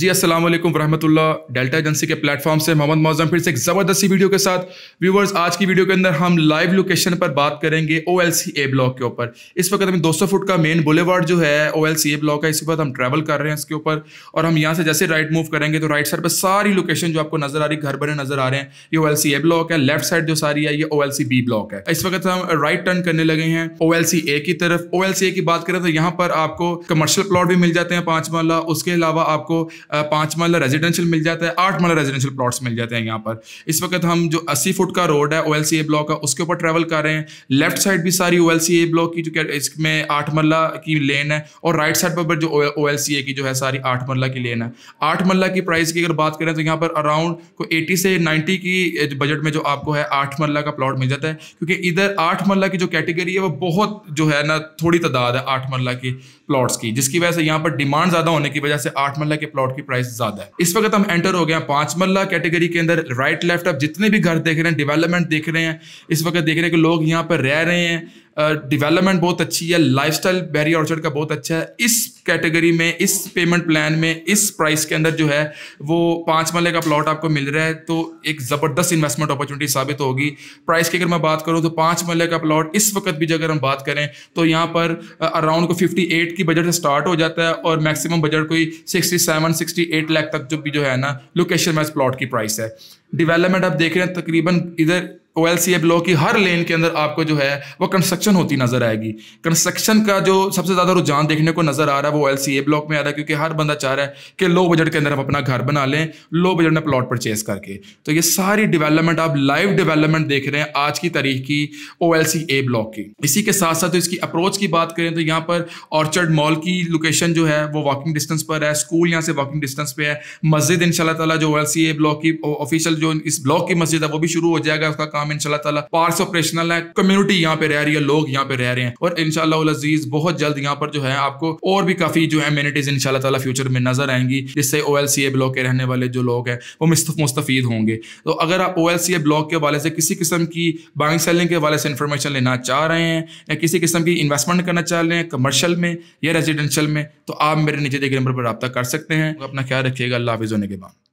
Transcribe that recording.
जी अस्सलाम वालेकुम रहमतुल्लाह डेल्टा एजेंसी के प्लेटफॉर्म से मोहम्मद मौजम फिर से एक ज़बरदस्ती वीडियो के साथ व्यूवर्स आज की वीडियो के अंदर हम लाइव लोकेशन पर बात करेंगे ओ एल सी ए ब्लॉक के ऊपर इस वक्त हमें 200 फुट का मेन बुलेवार्ड जो है ओ एल सी ए ब्लॉक है इसके वक्त हम ट्रैवल कर रहे हैं इसके ऊपर और हम यहाँ से जैसे राइट मूव करेंगे तो राइट साइड पर सारी लोकेशन जो आपको नजर आ रही घर बने नजर आ रहे हैं ये O L C A block है लेफ्ट साइड जो सारी है ये O L C B block है इस वक्त हम राइट टर्न करने लगे हैं ओ एल सी ए की तरफ ओ एल सी ए की बात करें तो यहाँ पर आपको कमर्शियल प्लॉट भी मिल जाते हैं पाँच मल्ला उसके अलावा आपको पाँच माला रेजिडेंशियल मिल जाता है आठ माला रेजिडेंशियल प्लॉट्स मिल जाते हैं यहाँ पर इस वक्त हम जो अस्सी फुट का रोड है ओ ब्लॉक का उसके ऊपर ट्रेवल कर रहे हैं लेफ्ट साइड भी सारी ओ ब्लॉक की जो इसमें आठ मल्ला की लेन है और राइट साइड पर जो ओ की जो है सारी आठ मल्ला की लेन है आठ मल्ला की प्राइस की अगर बात करें तो यहाँ पर अराउंड को एटी से नाइन्टी की बजट में जो आपको है आठ मल्ला का प्लॉट मिल जाता है क्योंकि इधर आठ मल्ला की जो कैटेगरी है वो बहुत जो है ना थोड़ी तादाद है आठ मल्ला की प्लॉट्स की जिसकी वजह से यहाँ पर डिमांड ज़्यादा होने की वजह से आठ मल्ला के प्लॉट की प्राइस ज्यादा है इस वक्त हम एंटर हो गए हैं पांच मल्ला कैटेगरी के अंदर राइट लेफ्ट आप जितने भी घर देख रहे हैं डेवलपमेंट देख रहे हैं इस वक्त देख रहे हैं कि लोग यहाँ पर रह रहे हैं डेवलपमेंट uh, बहुत अच्छी है लाइफस्टाइल बैरी ऑर्चर्ड का बहुत अच्छा है इस कैटेगरी में इस पेमेंट प्लान में इस प्राइस के अंदर जो है वो पाँच मल्ले का प्लॉट आपको मिल रहा है तो एक ज़बरदस्त इन्वेस्टमेंट अपॉर्चुनिटी साबित होगी प्राइस की अगर मैं बात करूँ तो पाँच मल्ले का प्लॉट इस वक्त भी अगर हम बात करें तो यहाँ पर अराउंड uh, को फिफ्टी एट की बजट से स्टार्ट हो जाता है और मैक्सिमम बजट कोई sixty seven sixty eight lakh तक जो भी जो है ना लोकेशन वाइज प्लॉट की प्राइस है डिवेलपमेंट आप देख रहे हैं तकरीबन इधर ओ एल सी ए ब्लॉक की हर लेन के अंदर आपको जो है वो कंस्ट्रक्शन होती नज़र आएगी कंस्ट्रक्शन का जो सबसे ज़्यादा रुझान देखने को नज़र आ रहा है वो एल सी ए ब्लॉक में आ रहा है क्योंकि हर बंदा चाह रहा है कि लो बजट के अंदर हम अपना घर बना लें लो बजट में प्लॉट परचेज करके तो ये सारी डिवेलपमेंट आप लाइव डिवेलपमेंट देख रहे हैं आज की तारीख की ओ एल सी ए ब्लॉक की इसी के साथ साथ तो इसकी अप्रोच की बात करें तो यहाँ पर ऑर्चर्ड मॉल की लोकेशन जो है वो वॉकिंग डिस्टेंस पर है स्कूल यहाँ से वॉकिंग डिस्टेंस पे है मस्जिद इन जो O L C A block की ऑफिशियल जो इस ब्लॉक की मस्जिद है वो भी शुरू हो जाएगा उसका काम नाम इनशाला तला पार्स ऑपरेशनल है कम्युनिटी यहाँ पे रह रही है लोग यहाँ पे रह रहे हैं और इनशाला अजीज बहुत जल्द यहाँ पर जो है आपको और भी काफी जो एम्यूनिटीज अम्यूनिटीज इनशाला तला फ्यूचर में नजर आएंगी जिससे ओ एल सी ए ब्लॉक के रहने वाले जो लोग हैं वो मुस्तफ़ीद होंगे तो अगर आप ओ एल सी ए ब्लॉक के वाले से किसी किस्म की बाइंग सेलिंग के वाले से इन्फॉर्मेशन लेना चाह रहे हैं या किसी किस्म की इन्वेस्टमेंट करना चाह रहे हैं कमर्शल में या रेजिडेंशियल में तो आप मेरे नीचे देखे नंबर पर रबा कर सकते हैं अपना ख्याल रखिएगा अल्लाह हाफिज होने के बाद